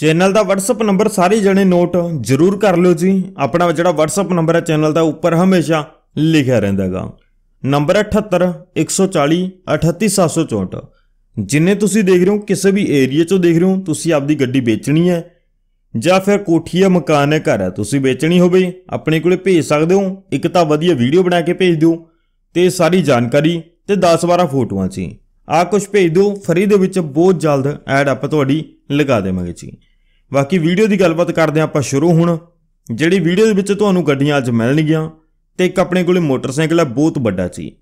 channel ਦਾ WhatsApp number ਸਾਰੇ ਜਣੇ note ਜ਼ਰੂਰ ਕਰ ਲਿਓ ਜੀ ਆਪਣਾ ਜਿਹੜਾ WhatsApp ਨੰਬਰ ਹੈ ਚੈਨਲ ਦਾ ਉੱਪਰ ਹਮੇਸ਼ਾ ਲਿਖਿਆ ਰਹਿੰਦਾਗਾ ਨੰਬਰ 78 140 38764 ਜਿੰਨੇ ਤੁਸੀਂ ਦੇਖ ਰਹੇ ਹੋ ਕਿਸੇ ਵੀ ਏਰੀਆ ਚੋਂ ਦੇਖ ਰਹੇ ਹੋ ਤੁਸੀਂ ਆਪਦੀ ਗੱਡੀ ਵੇਚਣੀ ਹੈ ਜਾਂ ਫਿਰ ਕੋਠੀ ਹੈ ਮਕਾਨ ਹੈ ਘਰ ਹੈ ਤੁਸੀਂ ਵੇਚਣੀ ਹੋਵੇ ਆਪਣੇ ਕੋਲੇ ਭੇਜ ਸਕਦੇ ਹੋ ਇੱਕ ਤਾਂ ਵਧੀਆ ਵੀਡੀਓ ਬਣਾ ਕੇ ਭੇਜ ਦਿਓ ਤੇ ਸਾਰੀ ਜਾਣਕਾਰੀ ਤੇ 10-12 ਫੋਟੋਆਂ ਜੀ ਆ ਕੁਝ ਭੇਜ ਦਿਓ ਫਰੀ ਦੇ ਵਿੱਚ ਬਹੁਤ ਜਲਦ ਐਡ ਅਪ ਤੁਹਾਡੀ ਲਗਾ ਦੇਵਾਂਗੇ ਜੀ ਬਾਕੀ ਵੀਡੀਓ ਦੀ ਗੱਲਬਾਤ ਕਰਦੇ ਆਪਾਂ ਸ਼ੁਰੂ ਹੁਣ ਜਿਹੜੀ ਵੀਡੀਓ ਦੇ ਵਿੱਚ ਤੁਹਾਨੂੰ ਗੱਡੀਆਂ ਅੱਜ ਮਿਲਣਗੀਆਂ ਤੇ ਇੱਕ ਆਪਣੇ ਕੋਲੇ ਮੋਟਰਸਾਈਕਲ ਆ ਬਹੁਤ ਵੱਡਾ ਸੀ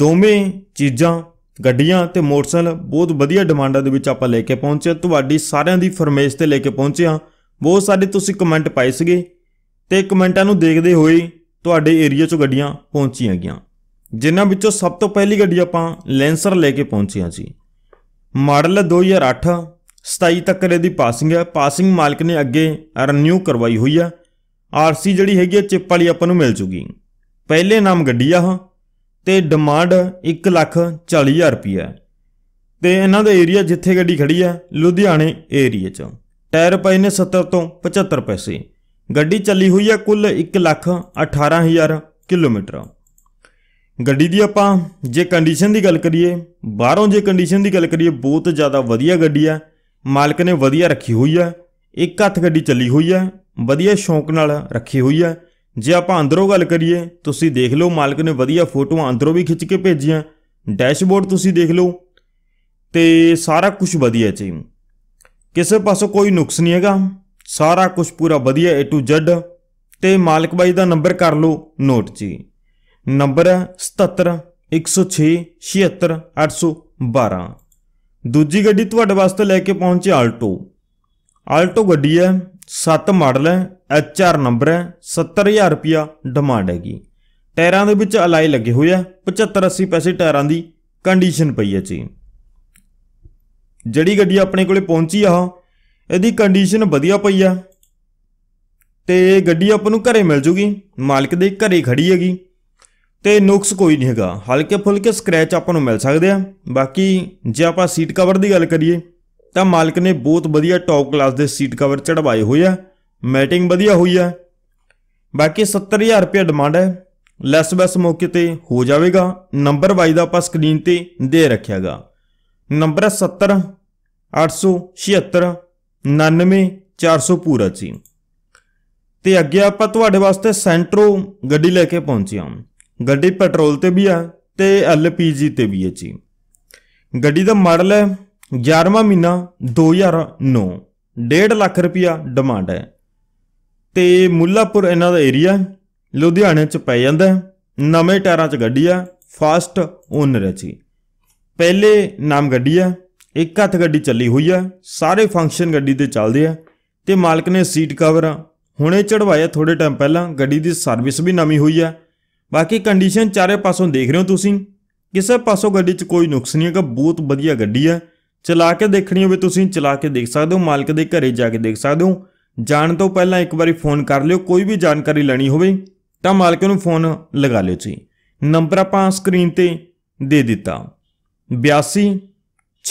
ਦੋਵੇਂ ਚੀਜ਼ਾਂ ਗੱਡੀਆਂ ਤੇ ਮੋਟਰਸਾਈਕਲ ਬਹੁਤ ਵਧੀਆ ਡਿਮਾਂਡਾਂ ਦੇ ਵਿੱਚ ਆਪਾਂ ਲੈ ਕੇ ਪਹੁੰਚੇ ਤੁਹਾਡੀ ਸਾਰਿਆਂ ਦੀ ਫਰਮੇਸ਼ ਤੇ ਲੈ ਕੇ ਪਹੁੰਚਿਆ ਬਹੁਤ ਸਾਡੇ ਤੁਸੀਂ ਕਮੈਂਟ ਪਾਏ ਸੀਗੇ ਤੇ ਕਮੈਂਟਾਂ ਨੂੰ ਦੇਖਦੇ ਹੋਏ ਤੁਹਾਡੇ ਏਰੀਆ 'ਚੋਂ ਗੱਡੀਆਂ ਪਹੁੰਚੀਆਂ ਗਈਆਂ ਜਿਨ੍ਹਾਂ ਵਿੱਚੋਂ ਸਭ ਤੋਂ ਪਹਿਲੀ ਗੱਡੀ ਆਪਾਂ ਲੈਂਸਰ ਲੈ ਕੇ ਪਹੁੰਚੀਆਂ ਸੀ ਮਾਡਲ 2008 27 ਤੱਕ ਦੀ ਪਾਸਿੰਗ ਹੈ ਪਾਸਿੰਗ ਮਾਲਕ ਨੇ ਅੱਗੇ ਰੀਨਿਊ ਕਰਵਾਈ ਹੋਈ ਆ ਆਰਸੀ ਜਿਹੜੀ ਹੈਗੀ ਚਿਪ ਵਾਲੀ ਆਪਾਂ ਨੂੰ ਮਿਲ ਜੂਗੀ ਪਹਿਲੇ ਨਾਮ ਗੱਡੀ ਆ ਤੇ ਡਿਮਾਂਡ 1 ਲੱਖ 40000 ਰੁਪਏ ਤੇ ਇਹਨਾਂ ਦਾ ਏਰੀਆ ਜਿੱਥੇ ਗੱਡੀ ਖੜੀ ਆ ਲੁਧਿਆਣੇ ਏਰੀਆ ਚ ਟਾਇਰ ਪਏ ਨੇ 70 ਤੋਂ 75 ਪੈਸੇ ਗੱਡੀ ਚੱਲੀ ਹੋਈ ਆ ਕੁੱਲ 1 ਲੱਖ 18000 ਕਿਲੋਮੀਟਰ ਗੱਡੀ ਦੀ ਆਪਾਂ ਜੇ ਕੰਡੀਸ਼ਨ ਦੀ ਗੱਲ ਕਰੀਏ ਬਾਹਰੋਂ ਜੇ ਕੰਡੀਸ਼ਨ ਦੀ ਗੱਲ ਕਰੀਏ ਬਹੁਤ ਜ਼ਿਆਦਾ ਵਧੀਆ ਗੱਡੀ ਆ ਮਾਲਕ ਨੇ ਵਧੀਆ ਰੱਖੀ ਹੋਈ ਹੈ ਇੱਕ ਹੱਥ ਗੱਡੀ ਚੱਲੀ ਹੋਈ ਹੈ ਵਧੀਆ ਸ਼ੌਂਕ ਨਾਲ ਰੱਖੀ ਹੋਈ ਹੈ ਜੇ ਆਪਾਂ ਅੰਦਰੋਂ ਗੱਲ ਕਰੀਏ ਤੁਸੀਂ ਦੇਖ ਲਓ ਮਾਲਕ ਨੇ ਵਧੀਆ ਫੋਟੋਆਂ ਅੰਦਰੋਂ ਵੀ ਖਿੱਚ ਕੇ ਭੇਜੀਆਂ ਡੈਸ਼ਬੋਰਡ ਤੁਸੀਂ ਦੇਖ ਲਓ ਤੇ ਸਾਰਾ ਕੁਝ ਵਧੀਆ ਚ ਕਿਸੇ ਪਾਸੋਂ ਕੋਈ ਨੁਕਸ ਨਹੀਂ ਹੈਗਾ ਸਾਰਾ ਕੁਝ ਪੂਰਾ ਵਧੀਆ A to Z ਤੇ ਮਾਲਕ ਬਾਈ ਦਾ ਨੰਬਰ ਕਰ ਲਓ ਨੋਟ ਜੀ ਨੰਬਰ ਹੈ 77 106 76 812 ਦੂਜੀ ਗੱਡੀ ਤੁਹਾਡੇ ਵਾਸਤੇ ਲੈ ਕੇ ਪਹੁੰਚੇ ਆਲਟੋ ਆਲਟੋ ਗੱਡੀ ਹੈ 7 ਮਾਡਲ ਹੈ ਐਚਆਰ ਨੰਬਰ ਹੈ 70000 ਰੁਪਿਆ ਡਿਮਾਂਡ ਹੈਗੀ ਟਾਇਰਾਂ ਦੇ ਵਿੱਚ ਅਲਾਈ ਲੱਗੇ ਹੋਏ ਆ 75 80 ਪੈਸੇ ਟਾਇਰਾਂ ਦੀ ਕੰਡੀਸ਼ਨ ਪਈ ਹੈ ਜੀ ਜਿਹੜੀ ਗੱਡੀ ਆਪਣੇ ਕੋਲੇ ਪਹੁੰਚੀ ਆ ਇਹਦੀ ਕੰਡੀਸ਼ਨ ਵਧੀਆ ਪਈ ਆ ਤੇ ਗੱਡੀ ਆਪਾਂ ਨੂੰ ਘਰੇ ਮਿਲ ਜੂਗੀ ਮਾਲਕ ਦੇ ਘਰੇ ਖੜੀ ਹੈਗੀ ਤੇ ਨੁਕਸ ਕੋਈ ਨਹੀਂ ਹੈਗਾ ਹਲਕੇ ਫੁਲਕੇ ਸਕ੍ਰੈਚ ਆਪਾਂ ਨੂੰ ਮਿਲ ਸਕਦੇ ਆ ਬਾਕੀ ਜੇ ਆਪਾਂ ਸੀਟ ਕਵਰ ਦੀ ਗੱਲ ਕਰੀਏ ਤਾਂ ਮਾਲਕ ਨੇ ਬਹੁਤ ਵਧੀਆ ਟੌਪ ਕਲਾਸ ਦੇ ਸੀਟ ਕਵਰ ਚੜਵਾਏ ਹੋਏ ਆ ਮੈਟਿੰਗ ਵਧੀਆ ਹੋਈ ਆ ਬਾਕੀ 70000 ਰੁਪਏ ਡਿਮਾਂਡ ਹੈ ਲੈਸ ਬੈਸ ਮੌਕੇ ਤੇ ਹੋ ਜਾਵੇਗਾ ਨੰਬਰ ਵਾਈਜ਼ ਦਾ ਆਪਾਂ ਸਕਰੀਨ ਤੇ ਦੇ ਰੱਖਿਆਗਾ ਨੰਬਰ 70 876 99 400 ਪੂਰਾ ਜੀ ਤੇ ਅੱਗੇ ਆਪਾਂ ਤੁਹਾਡੇ ਵਾਸਤੇ ਸੈਂਟਰੋ ਗੱਡੀ ਲੈ ਕੇ ਪਹੁੰਚੇ ਹਾਂ ਗੱਡੀ ਪੈਟਰੋਲ ਤੇ ਵੀ ਆ ਤੇ ਐਲਪੀਜੀ ਤੇ ਵੀ ਹੈ ਜੀ ਗੱਡੀ ਦਾ ਮਾਡਲ ਹੈ 11ਵਾਂ ਮਹੀਨਾ 2009 1.5 ਲੱਖ ਰੁਪਿਆ ਡਿਮਾਂਡ ਹੈ ਤੇ ਮੁੱਲਾਪੁਰ ਇਹਨਾਂ ਦਾ ਏਰੀਆ ਲੁਧਿਆਣੇ ਚ ਪੈ ਜਾਂਦਾ ਨਵੇਂ ਟਾਇਰਾਂ ਚ ਗੱਡੀ ਆ ਫਾਸਟ ਓਨਰ ਹੈ ਜੀ ਪਹਿਲੇ ਨਾਮ ਗੱਡੀ ਆ ਇੱਕ ਹੱਥ ਗੱਡੀ ਚੱਲੀ ਹੋਈ ਆ ਸਾਰੇ ਫੰਕਸ਼ਨ ਗੱਡੀ ਤੇ ਚੱਲਦੇ ਆ ਤੇ ਮਾਲਕ ਨੇ ਸੀਟ ਕਵਰ ਹੁਣੇ ਚੜਵਾਇਆ ਥੋੜੇ ਟਾਈਮ ਪਹਿਲਾਂ ਗੱਡੀ ਦੀ ਸਰਵਿਸ ਵੀ ਨਵੀਂ ਹੋਈ ਆ ਬਾਕੀ ਕੰਡੀਸ਼ਨ ਚਾਰੇ ਪਾਸੋਂ ਦੇਖ ਰਹੇ ਹੋ ਤੁਸੀਂ ਕਿਸੇ ਪਾਸੋਂ ਗੱਡੀ 'ਚ ਕੋਈ ਨੁਕਸ ਨਹੀਂ ਹੈਗਾ ਬਹੁਤ ਵਧੀਆ ਗੱਡੀ ਹੈ ਚਲਾ ਕੇ ਦੇਖਣੀ ਹੋਵੇ ਤੁਸੀਂ ਚਲਾ ਕੇ ਦੇਖ ਸਕਦੇ ਹੋ ਮਾਲਕ ਦੇ ਘਰੇ ਜਾ ਕੇ ਦੇਖ ਸਕਦੇ ਹੋ ਜਾਣ ਤੋਂ ਪਹਿਲਾਂ ਇੱਕ ਵਾਰੀ ਫੋਨ ਕਰ ਲਿਓ ਕੋਈ ਵੀ ਜਾਣਕਾਰੀ ਲੈਣੀ ਹੋਵੇ ਤਾਂ ਮਾਲਕ ਨੂੰ ਫੋਨ ਲਗਾ ਲਿਓ ਜੀ ਨੰਬਰ ਆਪਾਂ ਸਕਰੀਨ ਤੇ ਦੇ ਦਿੱਤਾ 82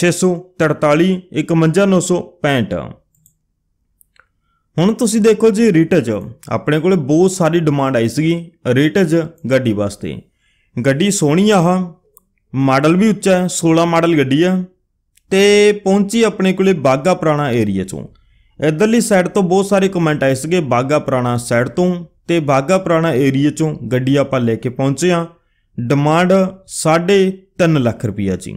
643 51965 ਹੁਣ ਤੁਸੀਂ ਦੇਖੋ ਜੀ ਰੀਟਜ ਆਪਣੇ ਕੋਲੇ ਬਹੁਤ ਸਾਰੀ ਡਿਮਾਂਡ ਆਈ ਸੀਗੀ ਰੀਟਜ ਗੱਡੀ ਵਾਸਤੇ ਗੱਡੀ ਸੋਹਣੀ ਆ ਆ ਮਾਡਲ ਵੀ ਉੱਚਾ ਹੈ 16 ਮਾਡਲ ਗੱਡੀ ਆ ਤੇ ਪਹੁੰਚੀ ਆਪਣੇ ਕੋਲੇ ਬਾਗਾ ਪੁਰਾਣਾ ਏਰੀਆ ਚੋਂ ਇਧਰਲੀ ਸਾਈਡ ਤੋਂ ਬਹੁਤ ਸਾਰੇ ਕਮੈਂਟ ਆਏ ਸੀਗੇ ਬਾਗਾ ਪੁਰਾਣਾ ਸਾਈਡ ਤੋਂ ਤੇ ਬਾਗਾ ਪੁਰਾਣਾ ਏਰੀਆ ਚੋਂ ਗੱਡੀ ਆਪਾਂ ਲੈ ਕੇ ਪਹੁੰਚੇ ਆ ਡਿਮਾਂਡ 3.5 ਲੱਖ ਰੁਪਈਆ ਜੀ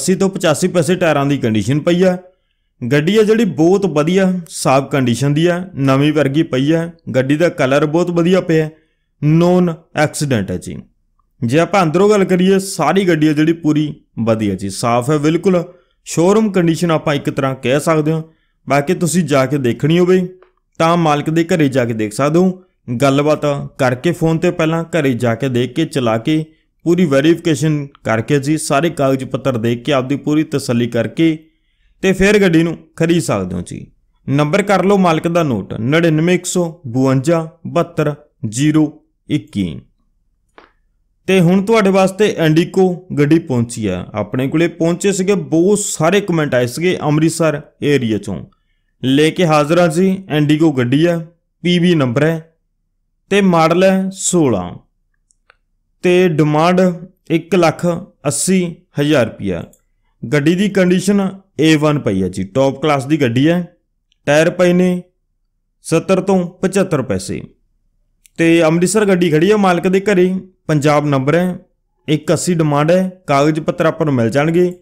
80 ਤੋਂ 85 ਪੈਸੇ ਟਾਇਰਾਂ ਦੀ ਕੰਡੀਸ਼ਨ ਪਈ ਆ ਗੱਡੀ ਆ ਜਿਹੜੀ ਬਹੁਤ ਵਧੀਆ ਸਾਫ ਕੰਡੀਸ਼ਨ ਦੀ ਆ ਨਵੀਂ ਵਰਗੀ ਪਈ ਆ ਗੱਡੀ ਦਾ ਕਲਰ ਬਹੁਤ ਵਧੀਆ ਪਿਆ ਨੋਨ ਐਕਸੀਡੈਂਟ ਹੈ ਜੀ ਜੇ ਆਪਾਂ ਅੰਦਰੋਂ ਗੱਲ ਕਰੀਏ ਸਾਰੀ ਗੱਡੀ ਆ ਜਿਹੜੀ ਪੂਰੀ ਵਧੀਆ ਜੀ ਸਾਫ ਹੈ ਬਿਲਕੁਲ ਸ਼ੋਰੂਮ ਕੰਡੀਸ਼ਨ ਆਪਾਂ ਇੱਕ ਤਰ੍ਹਾਂ ਕਹਿ ਸਕਦੇ ਹਾਂ ਬਾਕੀ ਤੁਸੀਂ ਜਾ ਕੇ ਦੇਖਣੀ ਹੋਵੇ ਤਾਂ ਮਾਲਕ ਦੇ ਘਰੇ ਜਾ ਕੇ ਦੇਖ ਸਕਦੇ ਹੋ ਗੱਲਬਾਤ ਕਰਕੇ ਫੋਨ ਤੇ ਪਹਿਲਾਂ ਘਰੇ ਜਾ ਕੇ ਦੇਖ ਕੇ ਚਲਾ ਕੇ ਪੂਰੀ ਵੈਰੀਫਿਕੇਸ਼ਨ ਕਰਕੇ ਜੀ ਸਾਰੇ ਕਾਗਜ਼ ਪੱਤਰ ਦੇਖ ਕੇ ਆਪਦੀ ਪੂਰੀ ਤਸੱਲੀ ਕਰਕੇ ਤੇ ਫਿਰ ਗੱਡੀ ਨੂੰ ਖਰੀਦ ਸਕਦੇ ਹੋ ਜੀ ਨੰਬਰ ਕਰ ਲਓ ਮਾਲਕ ਦਾ ਨੋਟ 9915272021 ਤੇ ਹੁਣ ਤੁਹਾਡੇ ਵਾਸਤੇ ਐਂਡੀਕੋ ਗੱਡੀ ਪਹੁੰਚੀ ਆ ਆਪਣੇ ਕੋਲੇ ਪਹੁੰਚੇ ਸੀਗੇ ਬਹੁਤ ਸਾਰੇ ਕਮੈਂਟ ਆਏ ਸੀਗੇ ਅੰਮ੍ਰਿਤਸਰ ਏਰੀਆ ਚੋਂ ਲੈ ਕੇ ਹਾਜ਼ਰ ਆ ਜੀ ਐਂਡੀਕੋ ਗੱਡੀ ਆ ਪੀਵੀ ਨੰਬਰ ਹੈ ਤੇ ਮਾਡਲ ਹੈ 16 ਤੇ ਡਿਮਾਂਡ 1 ਲੱਖ 80 ਹਜ਼ਾਰ ਰੁਪਿਆ ਗੱਡੀ ਦੀ ਕੰਡੀਸ਼ਨ A1 ਪਈ ਹੈ ਜੀ ਟੌਪ ਕਲਾਸ ਦੀ ਗੱਡੀ ਹੈ ਟਾਇਰ ਪਏ ਨੇ 70 ਤੋਂ 75 ਪੈਸੇ ਤੇ ਅੰਮ੍ਰਿਤਸਰ ਗੱਡੀ ਖੜੀ ਹੈ ਮਾਲਕ ਦੇ ਘਰੇ ਪੰਜਾਬ ਨੰਬਰ ਹੈ 180 ਡਿਮਾਂਡ ਹੈ ਕਾਗਜ਼ ਪੱਤਰ ਆਪਾਂ ਨੂੰ ਮਿਲ ਜਾਣਗੇ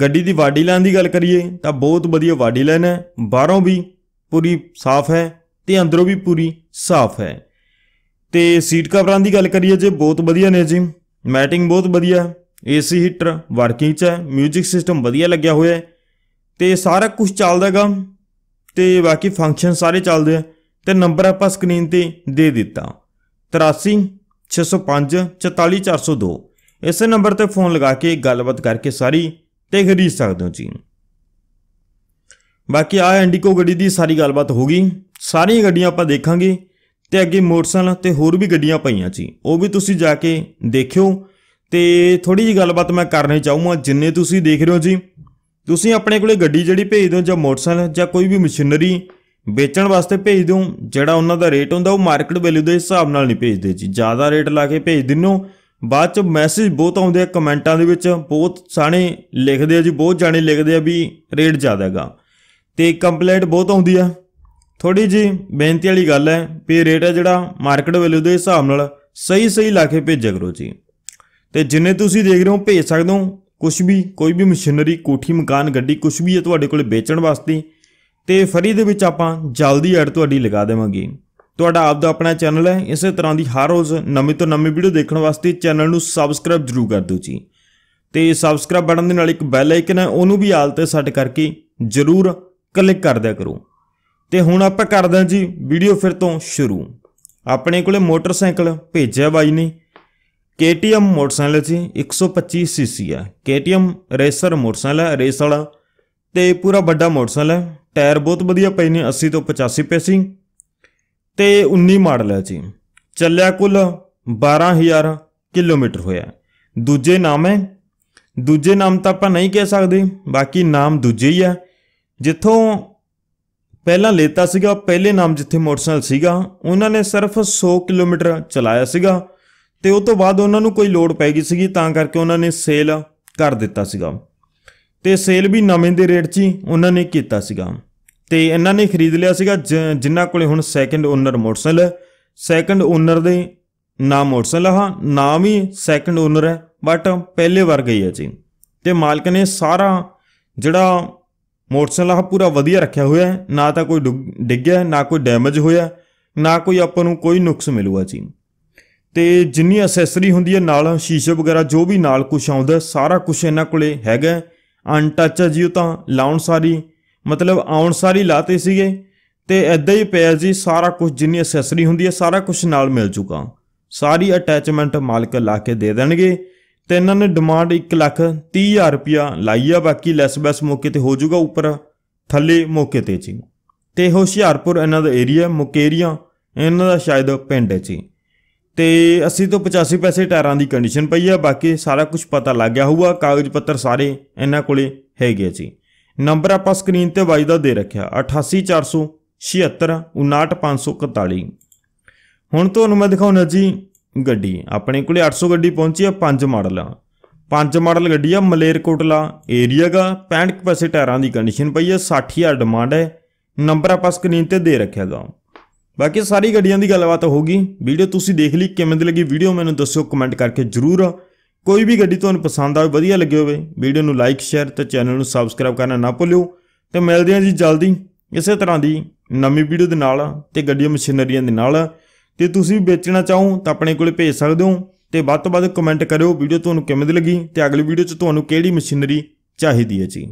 ਗੱਡੀ ਦੀ ਵਾਡੀ ਲੈਣ ਦੀ ਗੱਲ ਕਰੀਏ ਤਾਂ ਬਹੁਤ ਵਧੀਆ ਵਾਡੀ ਲੈਣ ਹੈ ਬਾਹਰੋਂ ਵੀ ਪੂਰੀ ਸਾਫ਼ ਹੈ ਤੇ ਅੰਦਰੋਂ ਵੀ ਪੂਰੀ ਸਾਫ਼ ਹੈ ਤੇ ਸੀਟ ਕਵਰਾਂ ਦੀ ਗੱਲ ਕਰੀਏ ਜੇ ਬਹੁਤ ਵਧੀਆ ਨੇ ਜੀ ਮੈਟਿੰਗ ਬਹੁਤ ਵਧੀਆ ਏਸੀ ਹੀਟਰ ਵਰਕਿੰਗ 'ਚ ਹੈ 뮤직 ਸਿਸਟਮ ਵਧੀਆ ਲੱਗਿਆ ਹੋਇਆ ਹੈ ਤੇ ਸਾਰਾ ਕੁਝ ਚੱਲਦਾਗਾ ਤੇ ਬਾਕੀ ਫੰਕਸ਼ਨ ਸਾਰੇ ਚੱਲਦੇ ਆ ਤੇ ਨੰਬਰ ਆਪਾਂ ਸਕਰੀਨ ਤੇ ਦੇ ਦਿੱਤਾ 83 605 44402 ਇਸ ਨੰਬਰ ਤੇ ਫੋਨ ਲਗਾ ਕੇ ਗੱਲਬਾਤ ਕਰਕੇ ਸਾਰੀ ਤੇ ਖਰੀਦ ਸਕਦੇ ਹੋ ਜੀ ਬਾਕੀ ਆ ਇੰਡੀਕੋ ਗੱਡੀ ਦੀ ਸਾਰੀ ਗੱਲਬਾਤ ਹੋ ਗਈ ਸਾਰੀਆਂ ਗੱਡੀਆਂ ਆਪਾਂ ਦੇਖਾਂਗੇ ਤੇ ਅੱਗੇ ਮੋਟਰਸਾਈਕਲ ਤੇ ਹੋਰ ਵੀ ਗੱਡੀਆਂ ਪਈਆਂ ਜੀ ਉਹ ਵੀ ਤੁਸੀਂ ਜਾ ਕੇ ਦੇਖਿਓ ਤੇ ਥੋੜੀ ਜੀ ਗੱਲਬਾਤ ਮੈਂ ਕਰਨੀ ਚਾਹੂੰਗਾ ਜਿੰਨੇ ਤੁਸੀਂ ਦੇਖ ਰਹੇ ਹੋ ਜੀ ਤੁਸੀਂ ਆਪਣੇ ਕੋਲੇ ਗੱਡੀ ਜਿਹੜੀ ਭੇਜ ਦਿਓ ਜਾਂ ਮੋਟਰਸਾਈਕਲ ਜਾਂ ਕੋਈ ਵੀ ਮਸ਼ੀਨਰੀ ਵੇਚਣ ਵਾਸਤੇ ਭੇਜ ਦਿਓ ਜਿਹੜਾ ਉਹਨਾਂ ਦਾ ਰੇਟ ਹੁੰਦਾ ਉਹ ਮਾਰਕੀਟ ਵੈਲਿਊ ਦੇ ਹਿਸਾਬ ਨਾਲ ਨਹੀਂ ਭੇਜਦੇ ਜੀ ਜ਼ਿਆਦਾ ਰੇਟ ਲਾ ਕੇ ਭੇਜ ਦਿੰਨੋ ਬਾਅਦ ਚ ਮੈਸੇਜ ਬਹੁਤ ਆਉਂਦੇ ਆ ਕਮੈਂਟਾਂ ਦੇ ਵਿੱਚ ਬਹੁਤ ਸਾਣੇ ਲਿਖਦੇ ਆ ਜੀ ਬਹੁਤ ਜਾਣੇ ਲਿਖਦੇ ਆ ਵੀ ਰੇਟ ਜ਼ਿਆਦਾ ਹੈਗਾ ਤੇ ਕੰਪਲੇਂਟ ਬਹੁਤ ਆਉਂਦੀ ਆ ਥੋੜੀ ਜੀ ਬੇਨਤੀ ਵਾਲੀ ਗੱਲ ਹੈ ਵੀ ਰੇਟ ਹੈ ਜਿਹੜਾ ਮਾਰਕੀਟ ਵੈਲਿਊ ਦੇ ਹਿਸਾਬ ਨਾਲ ਸਹੀ ਸਹੀ ਲਾ ਕੇ ਭੇਜਿਆ ਕਰੋ ਜੀ ਤੇ ਜਿੰਨੇ ਤੁਸੀਂ ਦੇਖ ਰਹੇ ਹੋ ਭੇਜ ਸਕਦੇ ਹੋ ਕੁਝ ਵੀ ਕੋਈ ਵੀ ਮਸ਼ੀਨਰੀ ਕੋਠੀ ਮਕਾਨ ਗੱਡੀ ਕੁਝ ਵੀ ਹੈ ਤੁਹਾਡੇ ਕੋਲੇ ਵੇਚਣ ਵਾਸਤੇ ਤੇ ਫਰੀ ਦੇ ਵਿੱਚ ਆਪਾਂ ਜਲਦੀ ਐਡ ਤੁਹਾਡੀ ਲਗਾ ਦੇਵਾਂਗੇ ਤੁਹਾਡਾ ਆਪ ਦਾ ਆਪਣਾ ਚੈਨਲ ਹੈ ਇਸੇ ਤਰ੍ਹਾਂ ਦੀ ਹਰ ਰੋਜ਼ ਨਵੀਂ ਤੋਂ ਨਵੀਂ ਵੀਡੀਓ ਦੇਖਣ ਵਾਸਤੇ ਚੈਨਲ ਨੂੰ ਸਬਸਕ੍ਰਾਈਬ ਜ਼ਰੂਰ ਕਰ ਦਿਓ ਜੀ ਤੇ ਸਬਸਕ੍ਰਾਈਬ ਬਟਨ ਦੇ ਨਾਲ ਇੱਕ ਬੈਲ ਆਈਕਨ ਹੈ ਉਹਨੂੰ ਵੀ ਆਲ ਤੇ ਸੈੱਟ ਕਰਕੇ ਜ਼ਰੂਰ ਕਲਿੱਕ ਕਰ ਦਿਆ ਕਰੋ ਤੇ ਹੁਣ ਆਪਾਂ ਕਰਦੇ ਹਾਂ ਜੀ ਵੀਡੀਓ ਫਿਰ ਤੋਂ ਸ਼ੁਰੂ ਆਪਣੇ ਕੋਲੇ ਮੋਟਰਸਾਈਕਲ ਭੇਜਿਆ ਬਾਈ ਨੇ KTM ਮੋਟਰਸਾਈਕਲ ਹੈ ਜੀ 125 cc ਆ KTM ਰੇਸਰ ਮੋਟਰਸਾਈਕਲ ਹੈ ਰੇਸ ਵਾਲਾ ਤੇ ਪੂਰਾ ਵੱਡਾ ਮੋਟਰਸਾਈਕਲ ਹੈ ਟਾਇਰ ਬਹੁਤ ਵਧੀਆ ਪਏ ਨੇ 80 ਤੋਂ 85 ਪੇਸਿੰਗ ਤੇ 19 ਮਾਡਲ ਹੈ ਜੀ ਚੱਲਿਆ ਕੁੱਲ 12000 ਕਿਲੋਮੀਟਰ ਹੋਇਆ ਦੂਜੇ ਨਾਮ ਹੈ ਦੂਜੇ ਨਾਮ ਤਾਂ ਆਪਾਂ ਨਹੀਂ ਕਹਿ ਸਕਦੇ ਬਾਕੀ ਨਾਮ ਦੂਜੇ ਹੀ ਆ ਜਿੱਥੋਂ ਪਹਿਲਾਂ ਲੇਤਾ ਸੀਗਾ ਪਹਿਲੇ ਨਾਮ ਜਿੱਥੇ ਮੋਟਰਸਾਈਕਲ ਸੀਗਾ ਉਹਨਾਂ ਨੇ ਸਿਰਫ 100 ਕਿਲੋਮੀਟਰ ਚਲਾਇਆ ਸੀਗਾ ਤੇ ਉਸ ਤੋਂ ਬਾਅਦ ਉਹਨਾਂ ਨੂੰ ਕੋਈ ਲੋਡ ਪੈ ਗਈ ਸੀਗੀ ਤਾਂ ਕਰਕੇ ਉਹਨਾਂ ਨੇ ਸੇਲ ਕਰ ਦਿੱਤਾ ਸੀਗਾ ਤੇ ਸੇਲ ਵੀ ਨਵੇਂ ਦੇ ਰੇਟ 'ਚ ਹੀ ਉਹਨਾਂ ਨੇ ਕੀਤਾ ਸੀਗਾ ਤੇ ਇਹਨਾਂ ਨੇ ਖਰੀਦ ਲਿਆ ਸੀਗਾ ਜਿਨ੍ਹਾਂ ਕੋਲੇ ਹੁਣ second owner motorcycle second owner ਦੇ ਨਾਮ ਮੋਟਰਸਾਈਕਲ ਹਾਂ ਨਾਮ ਹੀ ਸੈਕੰਡ ਓਨਰ ਹੈ ਬਟ ਪਹਿਲੇ ਵਰ ਗਈ ਹੈ ਜੀ ਤੇ ਮਾਲਕ ਨੇ ਸਾਰਾ ਜਿਹੜਾ ਮੋਟਰਸਾਈਕਲ ਆ ਪੂਰਾ ਵਧੀਆ ਰੱਖਿਆ ਹੋਇਆ ਹੈ ਨਾ ਤਾਂ ਕੋਈ ਡਿੱਗਿਆ ਨਾ ਕੋਈ ਡੈਮੇਜ ਹੋਇਆ ਨਾ ਕੋਈ ਆਪਾਂ ਨੂੰ ਕੋਈ ਨੁਕਸ ਮਿਲੂਗਾ ਜੀ ਤੇ ਜਿੰਨੀ ਅਸੈਸਰੀ ਹੁੰਦੀ ਹੈ ਨਾਲ ਸ਼ੀਸ਼ੇ ਵਗੈਰਾ ਜੋ ਵੀ ਨਾਲ ਕੁਝ ਆਉਂਦਾ ਸਾਰਾ ਕੁਝ ਇਹਨਾਂ ਕੋਲੇ ਹੈਗਾ ਅਨਟੱਚ ਹੈ ਜੀ ਉਹ ਤਾਂ ਲਾਉਣ ਸਾਰੀ ਮਤਲਬ ਆਉਣ ਸਾਰੀ ਲਾਤੇ ਸੀਗੇ ਤੇ ਐਦਾਂ ਹੀ ਪਿਆ ਜੀ ਸਾਰਾ ਕੁਝ ਜਿੰਨੀ ਅਸੈਸਰੀ ਹੁੰਦੀ ਹੈ ਸਾਰਾ ਕੁਝ ਨਾਲ ਮਿਲ ਚੁੱਕਾ ਸਾਰੀ ਅਟੈਚਮੈਂਟ ਮਾਲਕ ਲਾ ਕੇ ਦੇ ਦੇਣਗੇ ਤੇ ਇਹਨਾਂ ਨੇ ਡਿਮਾਂਡ 1 ਲੱਖ 30000 ਰੁਪਿਆ ਲਾਈ ਆ ਬਾਕੀ ਲੈਸ ਬੈਸ ਮੌਕੇ ਤੇ ਹੋ ਜਾਊਗਾ ਉੱਪਰ ਥੱਲੇ ਮੌਕੇ ਤੇ ਜੀ ਤੇ ਹੁਸ਼ਿਆਰਪੁਰ ਇਹਨਾਂ ਦਾ ਏਰੀਆ ਮੁਕੇਰੀਆਂ ਇਹਨਾਂ ਦਾ ਸ਼ਾਇਦ ਪਿੰਡ ਹੈ ਜੀ ਤੇ 80 ਤੋਂ 85 ਪੈਸੇ ਟਾਇਰਾਂ ਦੀ ਕੰਡੀਸ਼ਨ ਪਈ ਆ ਬਾਕੀ ਸਾਰਾ ਕੁਝ ਪਤਾ ਲੱਗ ਗਿਆ ਹੋਊਗਾ ਕਾਗਜ਼ ਪੱਤਰ ਸਾਰੇ ਇਹਨਾਂ ਕੋਲੇ ਹੈਗੇ ਜੀ ਨੰਬਰ ਆਪਾਂ ਸਕਰੀਨ ਤੇ ਦਾ ਦੇ ਰੱਖਿਆ 8847679541 ਹੁਣ ਤੁਹਾਨੂੰ ਮੈਂ ਦਿਖਾਉਣਾ ਜੀ ਗੱਡੀ ਆਪਣੇ ਕੋਲੇ 800 ਗੱਡੀ ਪਹੁੰਚੀ ਆ ਪੰਜ ਮਾਡਲ ਆ ਪੰਜ ਮਾਡਲ ਗੱਡੀ ਆ ਮਲੇਰਕੋਟਲਾ ਏਰੀਆ ਦਾ 65 ਪੈਸੇ ਟਾਇਰਾਂ ਦੀ ਕੰਡੀਸ਼ਨ ਪਈ ਆ 60000 ਡਿਮਾਂਡ ਹੈ ਨੰਬਰ ਆਪਾਂ ਸਕਰੀਨ ਤੇ ਦੇ ਰੱਖਿਆਗਾ ਬਾਕੀ ਸਾਰੀ ਗੱਡੀਆਂ ਦੀ ਗੱਲਬਾਤ ਹੋਊਗੀ ਵੀਡੀਓ ਤੁਸੀਂ ਦੇਖ ਲਈ ਕਿਵੇਂ ਦੀ ਲੱਗੀ ਵੀਡੀਓ ਮੈਨੂੰ ਦੱਸਿਓ ਕਮੈਂਟ ਕਰਕੇ ਜਰੂਰ ਕੋਈ ਵੀ ਗੱਡੀ ਤੁਹਾਨੂੰ ਪਸੰਦ ਆਵੇ ਵਧੀਆ ਲੱਗੇ ਹੋਵੇ ਵੀਡੀਓ ਨੂੰ ਲਾਈਕ ਸ਼ੇਅਰ ਤੇ ਚੈਨਲ ਨੂੰ ਸਬਸਕ੍ਰਾਈਬ ਕਰਨਾ ਨਾ ਭੁੱਲਿਓ ਤੇ ਮਿਲਦੇ ਹਾਂ ਜੀ ਜਲਦੀ ਇਸੇ ਤਰ੍ਹਾਂ ਦੀ ਨਵੀਂ ਵੀਡੀਓ ਦੇ ਨਾਲ ਤੇ ਗੱਡੀਆਂ ਮਸ਼ੀਨਰੀਆਂ ਦੇ ਨਾਲ ਤੇ ਤੁਸੀਂ ਵੇਚਣਾ ਚਾਹੋ ਤਾਂ ਆਪਣੇ ਕੋਲੇ ਭੇਜ ਸਕਦੇ ਹੋ ਤੇ ਵੱਧ ਤੋਂ ਵੱਧ ਕਮੈਂਟ ਕਰਿਓ ਵੀਡੀਓ ਤੁਹਾਨੂੰ ਕਿਵੇਂ ਦੀ ਲੱਗੀ ਤੇ ਅਗਲੀ ਵੀਡੀਓ 'ਚ ਤੁਹਾਨੂੰ ਕਿਹੜੀ ਮਸ਼ੀਨਰੀ ਚਾਹੀਦੀ ਹੈ ਜੀ